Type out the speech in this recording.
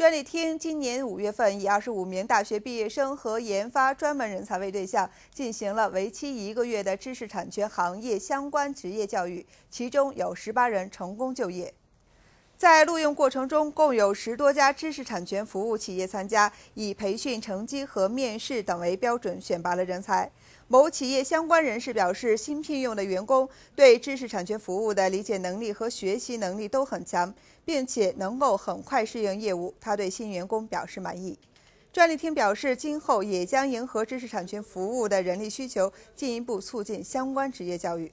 专利厅今年五月份以二十五名大学毕业生和研发专门人才为对象，进行了为期一个月的知识产权行业相关职业教育，其中有十八人成功就业。在录用过程中，共有十多家知识产权服务企业参加，以培训成绩和面试等为标准选拔了人才。某企业相关人士表示，新聘用的员工对知识产权服务的理解能力和学习能力都很强，并且能够很快适应业务，他对新员工表示满意。专利厅表示，今后也将迎合知识产权服务的人力需求，进一步促进相关职业教育。